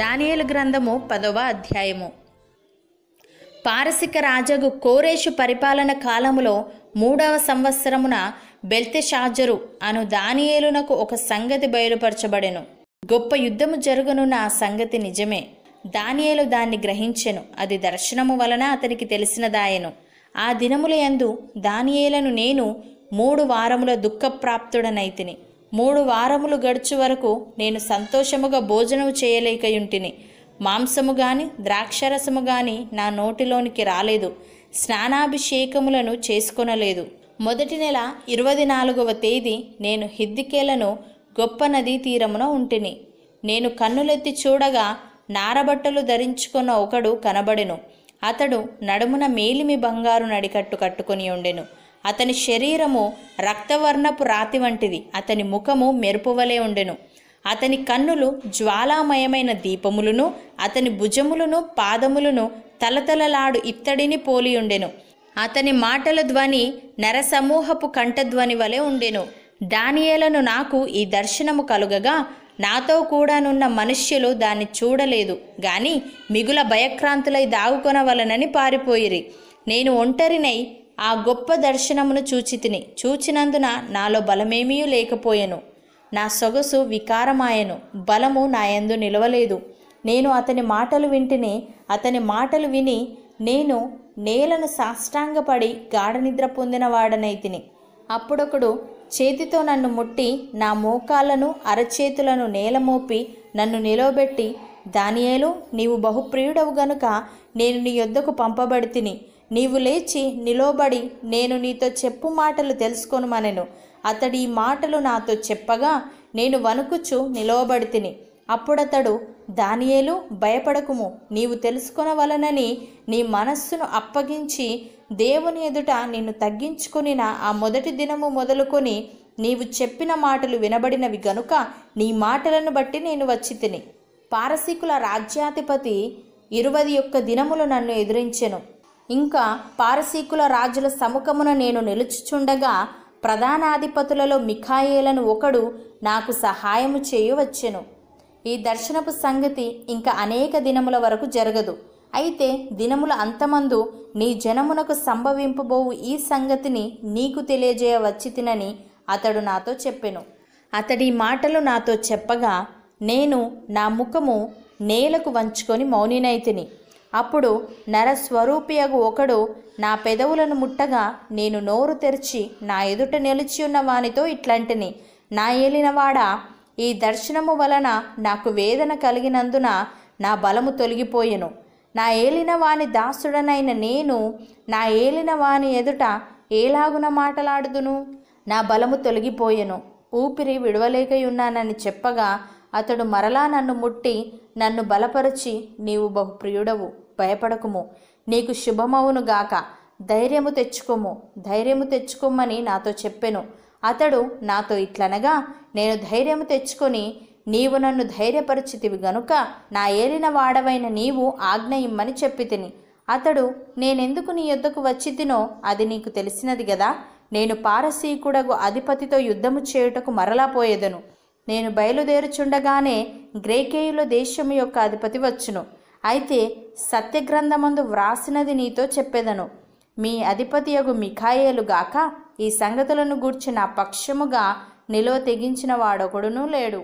దానియేలు గ్రంథము పదవ అధ్యాయము పారసిక రాజగు కోరేషు పరిపాలన కాలములో మూడవ సంవత్సరమున బెల్తెషాజరు అను దానియేలునకు ఒక సంగతి బయలుపరచబడెను గొప్ప యుద్ధము జరుగునున్న ఆ సంగతి నిజమే దానియేలు దాన్ని గ్రహించెను అది దర్శనము వలన అతనికి తెలిసినదాయను ఆ దినముల యందు దానియేలను నేను మూడు వారముల దుఃఖప్రాప్తుడనైతిని మూడు వారములు గడుచు వరకు నేను సంతోషముగా భోజనము చేయలేకయుంటిని మాంసము గాని ద్రాక్షరసము గాని నా నోటిలోనికి రాలేదు స్నానాభిషేకములను చేసుకొనలేదు మొదటి నెల ఇరవై నాలుగవ తేదీ నేను హిద్దికేలను గొప్ప నదీ తీరమున ఉంటిని నేను కన్నులెత్తి చూడగా నారబట్టలు ధరించుకున్న ఒకడు కనబడెను అతడు నడుమున మేలిమి బంగారు నడికట్టు కట్టుకుని ఉండెను అతని శరీరము రక్తవర్ణపు రాతి వంటిది అతని ముఖము మెరుపువలే ఉండెను అతని కన్నులు జ్వాలామయమైన దీపములను అతని భుజములను పాదములను తలతలలాడు ఇత్తడిని పోలియుండెను అతని మాటల ధ్వని నరసమూహపు కంఠధ్వని వలె ఉండెను దానియలను నాకు ఈ దర్శనము కలుగగా నాతో కూడానున్న మనుష్యులు దాన్ని చూడలేదు గాని మిగుల భయక్రాంతులై దాగుకొనవలనని పారిపోయిరి నేను ఒంటరినై ఆ గొప్ప దర్శనమును చూచితిని చూచినందున నాలో బలమేమీ లేకపోయెను నా సొగసు వికారమాయను బలము నాయందు నిలవలేదు నేను అతని మాటలు వింటిని అతని మాటలు విని నేను నేలను సాష్టాంగపడి గాఢనిద్ర పొందిన వాడనైతిని అప్పుడొకడు చేతితో నన్ను ముట్టి నా మోకాలను అరచేతులను నేలమోపి నన్ను నిలవబెట్టి దానియేలు నీవు బహుప్రియుడవు గనుక నేను నీ యొద్దకు పంపబడితిని నీవు లేచి నిలోబడి నేను నీతో చెప్పు మాటలు తెలుసుకొనుమనెను అతడి ఈ మాటలు నాతో చెప్పగా నేను వణుకుచు నిలవబడి తిని అప్పుడతడు దానియేలు భయపడకుము నీవు తెలుసుకొనవలనని నీ మనస్సును అప్పగించి దేవుని ఎదుట నిన్ను తగ్గించుకునిన ఆ మొదటి దినము మొదలుకొని నీవు చెప్పిన మాటలు వినబడినవి గనుక నీ మాటలను బట్టి నేను వచ్చి తిని పారసీకుల రాజ్యాధిపతి ఇరవై ఒక్క దినములు నన్ను ఎదిరించెను ఇంకా పారసీకుల రాజుల సముఖమున నేను నిలుచుచుండగా ప్రధానాధిపతులలో మిఖాయేలను ఒకడు నాకు సహాయము చేయవచ్చెను ఈ దర్శనపు సంగతి ఇంకా అనేక దినముల వరకు జరగదు అయితే దినముల అంతమందు నీ జనమునకు సంభవింపబోవు ఈ సంగతిని నీకు తెలియజేయవచ్చి తినని అతడు నాతో చెప్పెను అతడి మాటలు నాతో చెప్పగా నేను నా ముఖము నేలకు వంచుకొని మౌనినైతిని అప్పుడు నరస్వరూపియగు ఒకడు నా పెదవులను ముట్టగా నేను నోరు తెరిచి నా ఎదుట నిలిచి ఉన్న వానితో ఇట్లాంటిని నా ఏలినవాడా ఈ దర్శనము వలన నాకు వేదన కలిగినందున నా బలము తొలగిపోయెను నా ఏలిన దాసుడనైన నేను నా ఏలిన ఎదుట ఏలాగున మాటలాడుదును నా బలము తొలగిపోయెను ఊపిరి విడవలేకయున్నానని చెప్పగా అతడు మరలా నన్ను ముట్టి నన్ను బలపరచి నీవు బహుప్రియుడవు భయపడకుము నీకు శుభమవును గాక ధైర్యము తెచ్చుకోము ధైర్యము తెచ్చుకోమని నాతో చెప్పెను అతడు నాతో ఇట్లనగా నేను ధైర్యము తెచ్చుకొని నీవు నన్ను ధైర్యపరిచితివి గనుక నా ఏలిన వాడవైన నీవు ఆజ్ఞ ఇమ్మని చెప్పి తిని అతడు నేనెందుకు నీ యొద్దకు వచ్చి తినో అది నీకు తెలిసినది గదా నేను పారసీకుడగు అధిపతితో యుద్ధము చేయుటకు మరలా పోయేదను నేను బయలుదేరుచుండగానే గ్రేకేయుల దేశం యొక్క అధిపతి వచ్చును అయితే సత్యగ్రంథమందు వ్రాసినది నీతో చెప్పేదను మీ అధిపతి యగు గాక ఈ సంగతులను గూర్చిన పక్షముగా నిలువ తెగించిన వాడొకడునూ లేడు